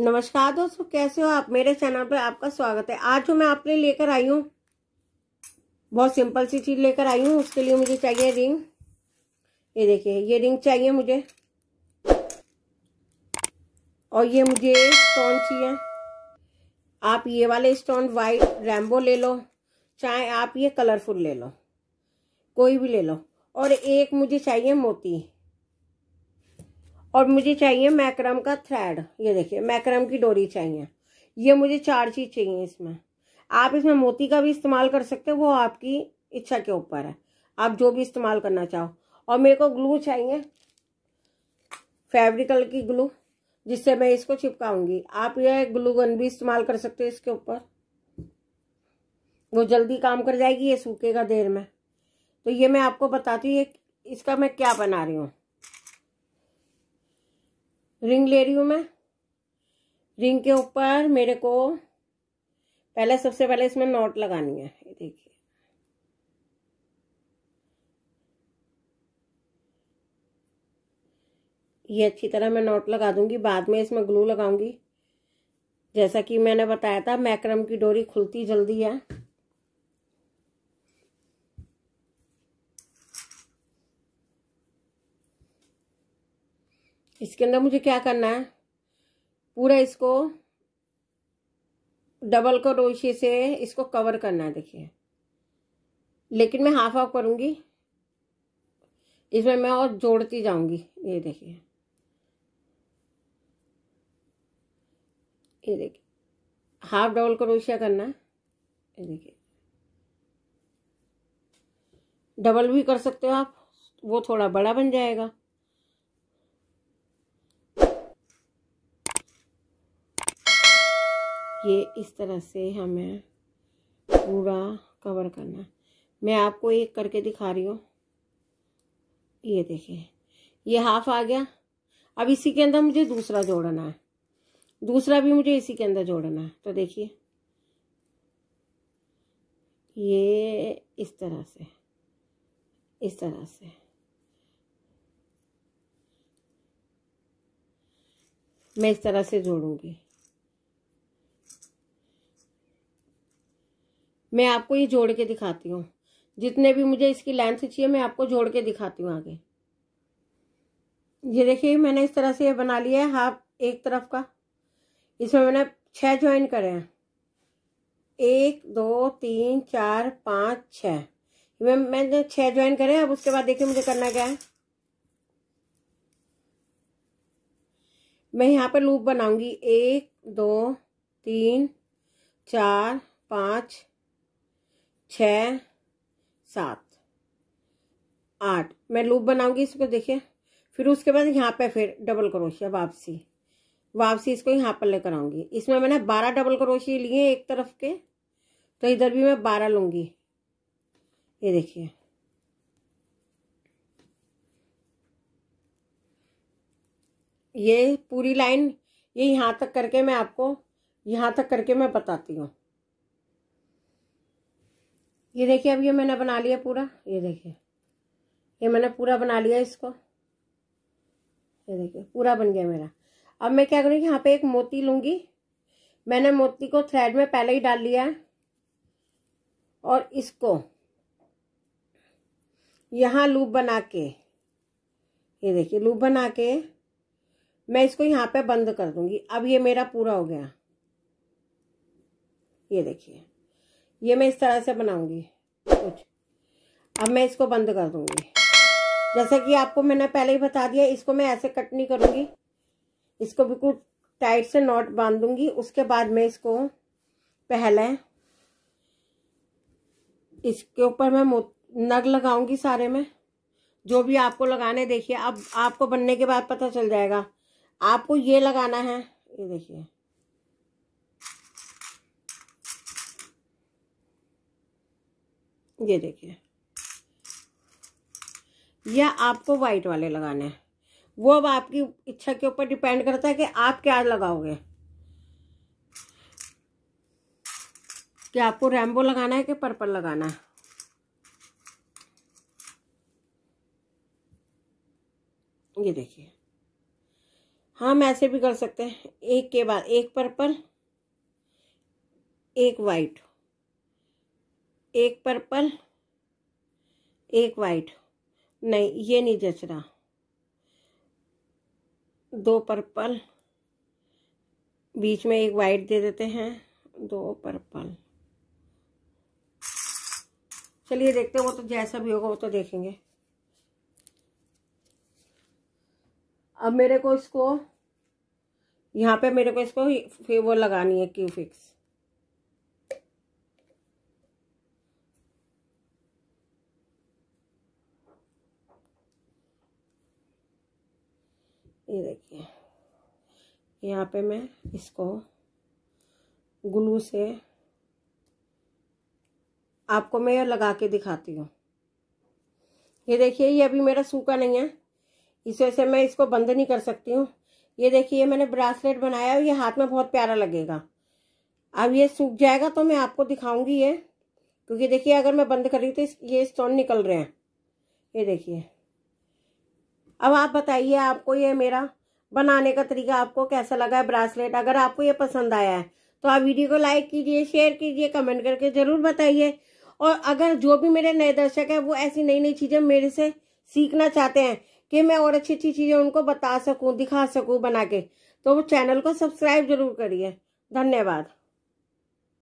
नमस्कार दोस्तों कैसे हो आप मेरे चैनल पर आपका स्वागत है आज जो मैं आपके लिए लेकर आई हूँ बहुत सिंपल सी चीज़ लेकर आई हूँ उसके लिए मुझे चाहिए रिंग ये देखिए ये रिंग चाहिए मुझे और ये मुझे स्टोन चाहिए आप ये वाले स्टोन वाइट रैम्बो ले लो चाहे आप ये कलरफुल ले लो कोई भी ले लो और एक मुझे चाहिए मोती और मुझे चाहिए मैक्रम का थ्रेड ये देखिए मैक्रम की डोरी चाहिए ये मुझे चार चीज़ चाहिए इसमें आप इसमें मोती का भी इस्तेमाल कर सकते हैं वो आपकी इच्छा के ऊपर है आप जो भी इस्तेमाल करना चाहो और मेरे को ग्लू चाहिए फैब्रिकल की ग्लू जिससे मैं इसको चिपकाऊंगी आप यह ग्लू गन भी इस्तेमाल कर सकते हो इसके ऊपर वो जल्दी काम कर जाएगी ये सूखेगा देर में तो ये मैं आपको बताती हूँ ये इसका मैं क्या बना रही हूँ रिंग ले रही हूँ मैं रिंग के ऊपर मेरे को पहले सबसे पहले इसमें नॉट लगानी है देखिए ये अच्छी तरह मैं नॉट लगा दूंगी बाद में इसमें ग्लू लगाऊंगी जैसा कि मैंने बताया था मैक्रम की डोरी खुलती जल्दी है इसके अंदर मुझे क्या करना है पूरा इसको डबल करोशे से इसको कवर करना है देखिए लेकिन मैं हाफ हाफ करूंगी इसमें मैं और जोड़ती जाऊंगी ये देखिए ये देखिए हाफ डबल करोशिया करना है ये देखिए डबल भी कर सकते हो आप वो थोड़ा बड़ा बन जाएगा ये इस तरह से हमें पूरा कवर करना मैं आपको एक करके दिखा रही हूँ ये देखिए ये हाफ आ गया अब इसी के अंदर मुझे दूसरा जोड़ना है दूसरा भी मुझे इसी के अंदर जोड़ना है तो देखिए ये इस तरह से इस तरह से मैं इस तरह से जोड़ूंगी मैं आपको ये जोड़ के दिखाती हूँ जितने भी मुझे इसकी लेंथ चाहिए मैं आपको जोड़ के दिखाती हूँ आगे ये देखिए मैंने इस तरह से ये बना लिया है हाफ एक तरफ का इसमें मैंने छः ज्वाइन करे हैं एक दो तीन चार पाँच छः मैं मैंने छः ज्वाइन करे अब उसके बाद देखिए मुझे करना क्या है मैं यहाँ पर लूप बनाऊंगी एक दो तीन चार पाँच छ सात आठ मैं लूप बनाऊंगी इसको देखिए फिर उसके बाद यहाँ पे फिर डबल क्रोशिया वापसी वापसी इसको यहाँ पर लेकर आऊंगी इसमें मैंने बारह डबल क्रोशिया लिए एक तरफ के तो इधर भी मैं बारह लूंगी ये देखिए ये पूरी लाइन ये यहाँ तक करके मैं आपको यहाँ तक करके मैं बताती हूँ ये देखिए अब ये मैंने बना लिया पूरा ये देखिए ये मैंने पूरा बना लिया इसको ये देखिए पूरा बन गया मेरा अब मैं क्या करूँगी यहाँ पे एक मोती लूँगी मैंने मोती को थ्रेड में पहले ही डाल लिया है और इसको यहाँ लूप बना के ये देखिए लूप बना के मैं इसको यहाँ पे बंद कर दूंगी अब ये मेरा पूरा हो गया ये देखिए ये मैं इस तरह से बनाऊंगी कुछ अब मैं इसको बंद कर दूंगी जैसे कि आपको मैंने पहले ही बता दिया इसको मैं ऐसे कट नहीं करूंगी इसको बिल्कुल टाइट से नॉट बांध दूंगी उसके बाद मैं इसको पहले इसके ऊपर मैं नग लगाऊंगी सारे में जो भी आपको लगाने देखिए अब आपको बनने के बाद पता चल जाएगा आपको ये लगाना है ये देखिए ये देखिए या आपको वाइट वाले लगाने हैं वो अब आपकी इच्छा के ऊपर डिपेंड करता है कि आप क्या लगाओगे कि आपको रेम्बो लगाना है कि पर्पल लगाना है ये देखिए हम ऐसे भी कर सकते हैं एक के बाद एक पर्पल एक वाइट एक पर्पल एक वाइट नहीं ये नहीं जच रहा दो पर्पल बीच में एक वाइट दे देते हैं दो पर्पल चलिए देखते हैं वो तो जैसा भी होगा वो तो देखेंगे अब मेरे को इसको यहाँ पे मेरे को इसको वो लगानी है क्यू फिक्स ये देखिए यहाँ पे मैं इसको ग्लू से आपको मैं लगा के दिखाती हूँ ये देखिए ये अभी मेरा सूखा नहीं है इस वजह से मैं इसको बंद नहीं कर सकती हूँ ये देखिए मैंने ब्रासलेट बनाया और ये हाथ में बहुत प्यारा लगेगा अब ये सूख जाएगा तो मैं आपको दिखाऊंगी ये क्योंकि देखिए अगर मैं बंद कर रही तो ये स्टोन निकल रहे हैं ये देखिए अब आप बताइए आपको ये मेरा बनाने का तरीका आपको कैसा लगा है ब्रासलेट अगर आपको ये पसंद आया है तो आप वीडियो को लाइक कीजिए शेयर कीजिए कमेंट करके ज़रूर बताइए और अगर जो भी मेरे नए दर्शक हैं वो ऐसी नई नई चीज़ें मेरे से सीखना चाहते हैं कि मैं और अच्छी अच्छी चीज़ें उनको बता सकूं दिखा सकूं बना के तो वो चैनल को सब्सक्राइब जरूर करिए धन्यवाद